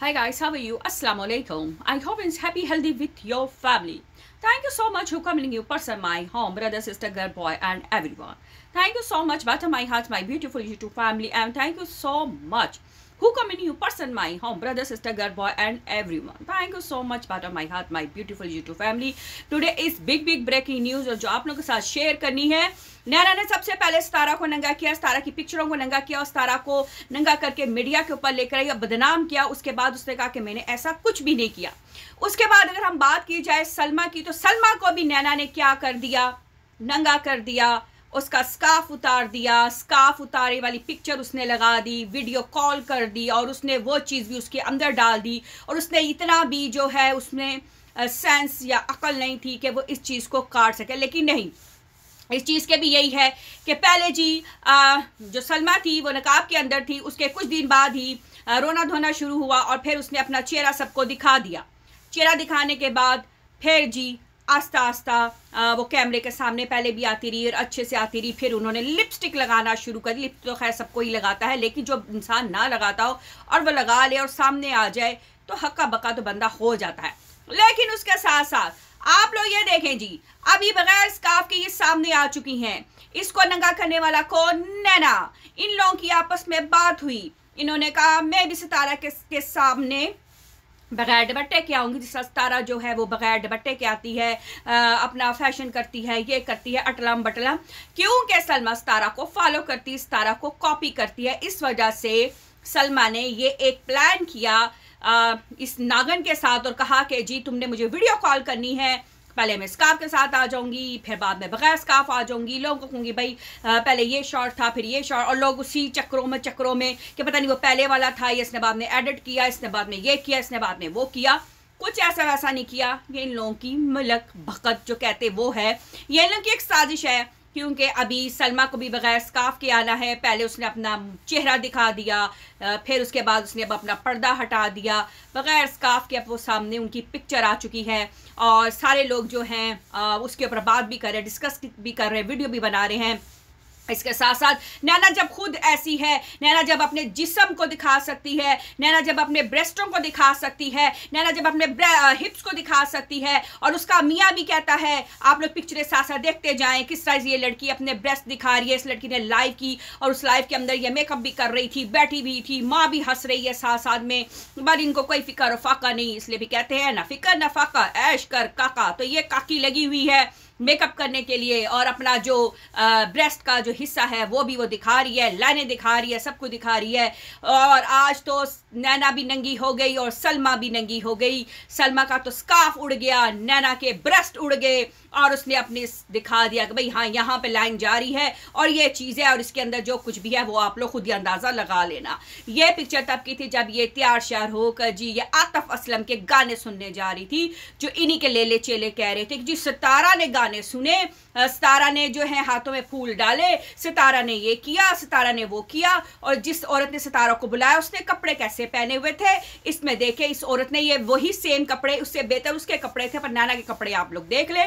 hi guys how are you assalamu alaikum i hope it's happy healthy with your family thank you so much for coming you person my home brother sister girl boy and everyone thank you so much butter my heart my beautiful youtube family and thank you so much who coming you person my home brother sister girl boy and everyone thank you so much part of my heart my beautiful youtube family today is big big breaking news और जो आप लोगों के साथ share करनी है नैना ने सबसे पहले सतारा को नंगा किया सतारा की पिक्चरों को नंगा किया और सतारा को नंगा करके मीडिया के ऊपर लेकर आई और बदनाम किया उसके बाद उसने कहा कि मैंने ऐसा कुछ भी नहीं किया उसके बाद अगर हम बात की जाए सलमा की तो सलमा को भी नैना ने क्या कर दिया नंगा कर दिया उसका स्काफ उतार दिया स्काफ उतारे वाली पिक्चर उसने लगा दी वीडियो कॉल कर दी और उसने वो चीज़ भी उसके अंदर डाल दी और उसने इतना भी जो है उसमें सेंस या अकल नहीं थी कि वो इस चीज़ को काट सके लेकिन नहीं इस चीज़ के भी यही है कि पहले जी आ, जो सलमा थी वो नकाब के अंदर थी उसके कुछ दिन बाद ही रोना धोना शुरू हुआ और फिर उसने अपना चेहरा सबको दिखा दिया चेहरा दिखाने के बाद फिर जी आस्ता आस्ता वो कैमरे के सामने पहले भी आती रही और अच्छे से आती रही फिर उन्होंने लिपस्टिक लगाना शुरू कर लिप तो खैर सबको ही लगाता है लेकिन जो इंसान ना लगाता हो और वो लगा ले और सामने आ जाए तो हक्का बक्का तो बंदा हो जाता है लेकिन उसके साथ साथ आप लोग ये देखें जी अभी बगैर स्काफ के ये सामने आ चुकी हैं इसको नंगा करने वाला कौन नैना इन लोगों की आपस में बात हुई इन्होंने कहा मैं भी सितारा के, के सामने बगैर दुपट्टे के आऊँगी जिस तारा जो है वो बगैर दुपट्टे के आती है आ, अपना फैशन करती है ये करती है अटलम बटलम क्योंकि सलमा सतारा को फॉलो करती है सतारा को कॉपी करती है इस वजह से सलमा ने ये एक प्लान किया आ, इस नागन के साथ और कहा कि जी तुमने मुझे वीडियो कॉल करनी है पहले मैं स्कार्फ के साथ आ जाऊँगी फिर बाद में बगैर स्कार्फ आ जाऊँगी लोगों को कहूँगी भाई पहले ये शॉर्ट था फिर ये शॉर्ट और लोग उसी चक्रों में चक्रों में कि पता नहीं वो पहले वाला था या इसने बाद में एडिट किया इसने बाद में ये किया इसने बाद में वो किया कुछ ऐसा वैसा नहीं किया ये इन लोगों की मलक भकत जो कहते वो है ये इन लोगों की एक साजिश है क्योंकि अभी सलमा को भी बगैर स्काफ के आना है पहले उसने अपना चेहरा दिखा दिया फिर उसके बाद उसने अब अपना पर्दा हटा दिया बगैर स्काफ के अब वो सामने उनकी पिक्चर आ चुकी है और सारे लोग जो हैं उसके ऊपर बात भी कर रहे हैं डिस्कस भी कर रहे हैं वीडियो भी बना रहे हैं इसके साथ साथ नैना जब खुद ऐसी है नैना जब अपने जिसम को दिखा सकती है नैना जब अपने ब्रेस्टों को दिखा सकती है नैना जब अपने हिप्स को दिखा सकती है और उसका मियाँ भी कहता है आप लोग पिक्चरें साथ साथ देखते जाएं किस तरह ये लड़की अपने ब्रेस्ट दिखा रही है इस लड़की ने लाइव की और उस लाइव के अंदर ये मेकअप भी कर रही थी बैठी भी थी माँ भी हंस रही है साथ साथ में बट इनको कोई फ़िक्र फाका नहीं इसलिए भी कहते हैं ना फ़िक्र ना फाका ऐश कर काका तो ये काकी लगी हुई है मेकअप करने के लिए और अपना जो ब्रेस्ट का जो हिस्सा है वो भी वो दिखा रही है लाइनें दिखा रही है सब कुछ दिखा रही है और आज तो नैना भी नंगी हो गई और सलमा भी नंगी हो गई सलमा का तो स्काफ उड़ गया नैना के ब्रेस्ट उड़ गए और उसने अपने दिखा दिया कि भाई हाँ यहाँ पे लाइन जारी है और ये चीज़ है और इसके अंदर जो कुछ भी है वो आप लोग खुद ही अंदाज़ा लगा लेना ये पिक्चर तब की थी जब ये त्यार श्यार होकर जी ये आतफ असलम के गाने सुनने जा रही थी जो इन्हीं के लेले चेले कह रहे थे कि जी सितारा ने गाने सुने सितारा ने जो है हाथों में फूल डाले सितारा ने ये किया सितारा ने वो किया और जिस औरत ने सितारा को बुलाया उसने कपड़े कैसे पहने हुए थे इसमें देखे इस औरत ने ये वही सेम कपड़े उससे बेहतर उसके कपड़े थे पर नाना के कपड़े आप लोग देख लें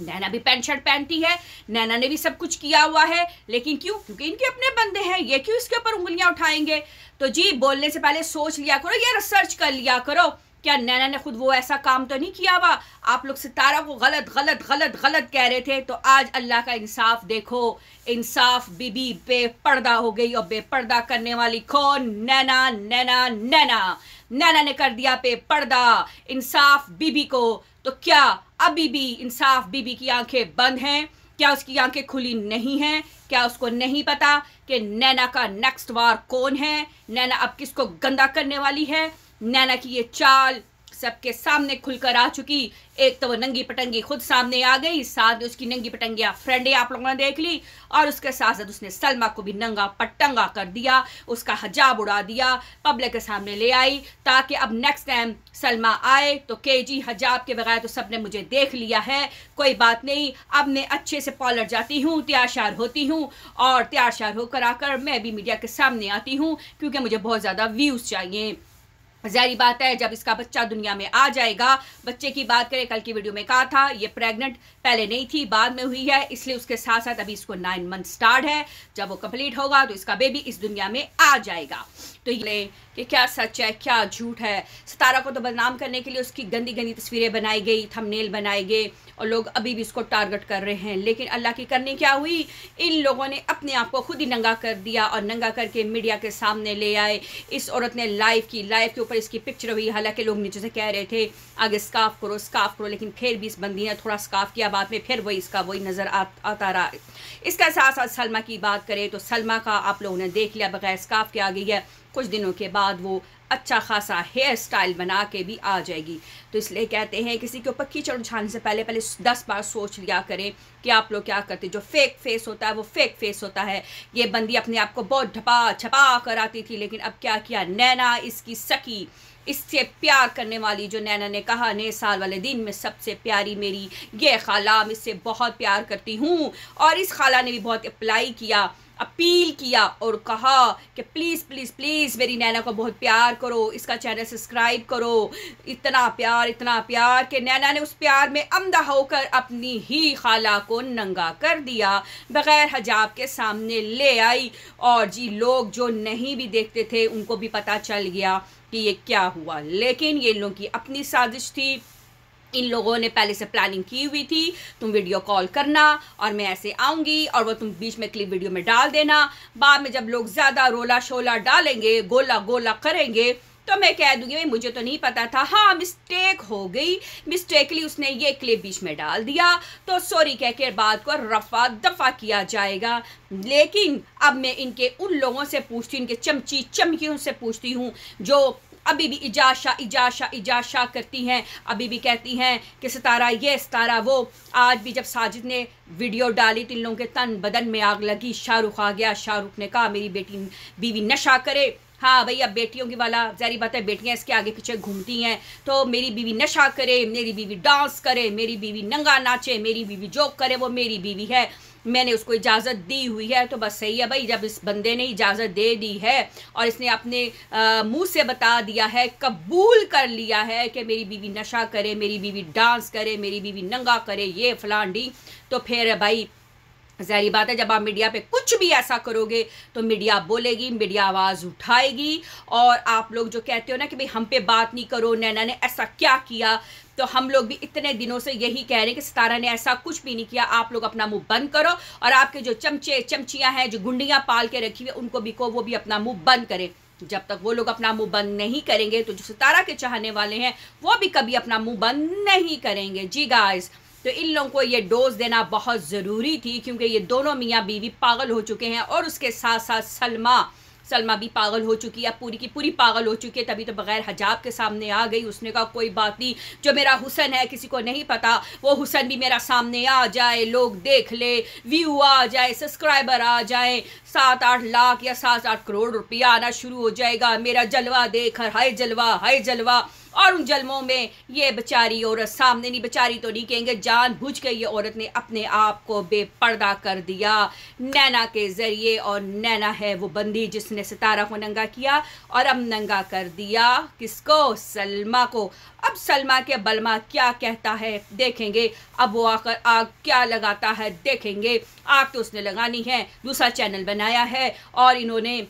नैना भी पेंट शर्ट पहनती है नैना ने भी सब कुछ किया हुआ है लेकिन क्यों क्योंकि इनके अपने बंदे हैं ये क्यों इसके ऊपर उंगलियां उठाएंगे तो जी बोलने से पहले सोच लिया करो या रिसर्च कर लिया करो क्या नैना ने खुद वो ऐसा काम तो नहीं किया हुआ आप लोग सितारा को गलत गलत गलत गलत कह रहे थे तो आज अल्लाह का इंसाफ देखो इंसाफ बीबी बेपर्दा हो गई और बेपर्दा करने वाली कौन नैना नैना नैना नैना ने कर दिया बेपर्दा इंसाफ बीबी को तो क्या अभी भी इंसाफ बीबी की आंखें बंद हैं क्या उसकी आंखें खुली नहीं हैं क्या उसको नहीं पता कि नैना का नेक्स्ट वार कौन है नैना अब किसको गंदा करने वाली है नैना की ये चाल सबके सामने खुलकर आ चुकी एक तो वो नंगी पटंगी खुद सामने आ गई साथ में उसकी नंगी पटंगिया फ्रेंडे आप लोगों ने देख ली और उसके साथ साथ उसने सलमा को भी नंगा पटंगा कर दिया उसका हजाब उड़ा दिया पब्लिक के सामने ले आई ताकि अब नेक्स्ट टाइम सलमा आए तो के जी हजाब के बगैर तो सब ने मुझे देख लिया है कोई बात नहीं अब मैं अच्छे से पॉलर जाती हूँ तैयार शार होती हूँ और तैयार शार होकर आकर मैं भी मीडिया के सामने आती हूँ क्योंकि मुझे बहुत ज़्यादा व्यूज़ चाहिए जहरी बात है जब इसका बच्चा दुनिया में आ जाएगा बच्चे की बात करें कल की वीडियो में कहा था ये प्रेग्नेंट पहले नहीं थी बाद में हुई है इसलिए उसके साथ साथ अभी इसको नाइन मंथ स्टार्ट है जब वो कंप्लीट होगा तो इसका बेबी इस दुनिया में आ जाएगा तो ये कि क्या सच है क्या झूठ है सितारा को तो बदनाम करने के लिए उसकी गंदी गंदी तस्वीरें बनाई गई थमनेल बनाए गए और लोग अभी भी इसको टारगेट कर रहे हैं लेकिन अल्लाह की करने क्या हुई इन लोगों ने अपने आप को खुद ही नंगा कर दिया और नंगा करके मीडिया के सामने ले आए इस औरत ने लाइफ की लाइफ के ऊपर ऊपर इसकी पिक्चर हुई हालांकि लोग नीचे से कह रहे थे आगे स्काफ करो स्काफ करो लेकिन फिर भी इस बंदी ने थोड़ा स्काफ किया बाद में फिर वही इसका वही नज़र आ, आता रहा इसका साथ साथ सलमा की बात करें तो सलमा का आप लोगों ने देख लिया बगैर स्काफ के आ गई है कुछ दिनों के बाद वो अच्छा खासा हेयर स्टाइल बना के भी आ जाएगी तो इसलिए कहते हैं किसी के ऊपर कीचड़ उछालने से पहले पहले दस बार सोच लिया करें कि आप लोग क्या करते जो फेक फेस होता है वो फेक फेस होता है ये बंदी अपने आप को बहुत ढपा छपा कर आती थी लेकिन अब क्या किया नैना इसकी सकी इससे प्यार करने वाली जो नैना ने कहा नए साल वाले दिन में सबसे प्यारी मेरी ये खाला मैं इससे बहुत प्यार करती हूँ और इस खाला ने भी बहुत अप्लाई किया अपील किया और कहा कि प्लीज़ प्लीज़ प्लीज़ मेरी नैना को बहुत प्यार करो इसका चैनल सब्सक्राइब करो इतना प्यार इतना प्यार कि नैना ने उस प्यार में अमदा होकर अपनी ही खाला को नंगा कर दिया बग़ैर हजाब के सामने ले आई और जी लोग जो नहीं भी देखते थे उनको भी पता चल गया कि ये क्या हुआ लेकिन ये लोगों की अपनी साजिश थी इन लोगों ने पहले से प्लानिंग की हुई थी तुम वीडियो कॉल करना और मैं ऐसे आऊँगी और वो तुम बीच में क्लिप वीडियो में डाल देना बाद में जब लोग ज़्यादा रोला शोला डालेंगे गोला गोला करेंगे तो मैं कह दूंगी भाई मुझे तो नहीं पता था हाँ मिस्टेक हो गई मिस्टेकली उसने ये क्लिप बीच में डाल दिया तो सॉरी कह के बात को रफा दफा किया जाएगा लेकिन अब मैं इनके उन लोगों से पूछती हूँ इनके चमची चमकियों से पूछती हूँ जो अभी भी इजाशा इजाशा इजाशा करती हैं अभी भी कहती हैं कि सितारा ये सितारा वो आज भी जब साजिद ने वीडियो डाली तो इन लोगों के तन बदन में आग लगी शाहरुख आ गया शाहरुख ने कहा मेरी बेटी बीवी नशा करे हाँ भाई अब बेटियों की वाला जारी बात है बेटियाँ इसके आगे पीछे घूमती हैं तो मेरी बीवी नशा करे मेरी बीवी डांस करे मेरी बीवी नंगा नाचे मेरी बीवी जोक करे वो मेरी बीवी है मैंने उसको इजाज़त दी हुई है तो बस सही है भाई जब इस बंदे ने इजाज़त दे दी है और इसने अपने मुंह से बता दिया है कबूल कर लिया है कि मेरी बीवी नशा करे मेरी बीवी डांस करे मेरी बीवी नंगा करे ये फलांडी तो फिर भाई जहरी बात है जब आप मीडिया पे कुछ भी ऐसा करोगे तो मीडिया बोलेगी मीडिया आवाज़ उठाएगी और आप लोग जो कहते हो ना कि भाई हम पे बात नहीं करो नैना ने ऐसा क्या किया तो हम लोग भी इतने दिनों से यही कह रहे हैं कि सितारा ने ऐसा कुछ भी नहीं किया आप लोग अपना मुंह बंद करो और आपके जो चमचे चमचियाँ हैं जो गुंडियाँ पाल के रखी हुई उनको भी को वो भी अपना मुंह बंद करें जब तक वो लोग अपना मुंह बंद नहीं करेंगे तो जो सितारा के चाहने वाले हैं वो भी कभी अपना मुंह बंद नहीं करेंगे जी गाइस तो इन लोगों को ये डोज देना बहुत ज़रूरी थी क्योंकि ये दोनों मियाँ बीवी पागल हो चुके हैं और उसके साथ साथ सलमा सलमा भी पागल हो चुकी है पूरी की पूरी पागल हो चुकी है तभी तो बगैर हजाब के सामने आ गई उसने कहा कोई बात नहीं जो मेरा हुसन है किसी को नहीं पता वो हुसन भी मेरा सामने आ जाए लोग देख ले व्यू आ जाए सब्सक्राइबर आ जाए सात आठ लाख या सात आठ करोड़ रुपया आना शुरू हो जाएगा मेरा जलवा देख हर हाय जलवा हाय जलवा और उन जलमों में ये बेचारी औरत सामने नहीं बेचारी तो नहीं कहेंगे जान बुझ के ये औरत ने अपने आप को बेपर्दा कर दिया नैना के ज़रिए और नैना है वो बंदी जिसने सितारा को नंगा किया और अब नंगा कर दिया किसको सलमा को अब सलमा के बलमा क्या कहता है देखेंगे अब वो आकर आग क्या लगाता है देखेंगे आग तो उसने लगानी है दूसरा चैनल बनाया है और इन्होंने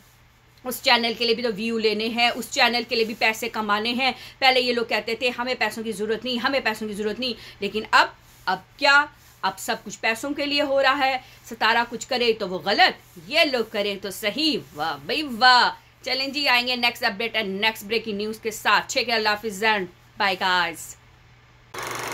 उस चैनल के लिए भी तो व्यू लेने हैं उस चैनल के लिए भी पैसे कमाने हैं पहले ये लोग कहते थे हमें पैसों की ज़रूरत नहीं हमें पैसों की ज़रूरत नहीं लेकिन अब अब क्या अब सब कुछ पैसों के लिए हो रहा है सतारा कुछ करे तो वो गलत ये लोग करें तो सही वाह भाई वाह चलें जी आएंगे next update and next breaking news के साथ छे के अल्लाह हाफिज़ बाय गाइस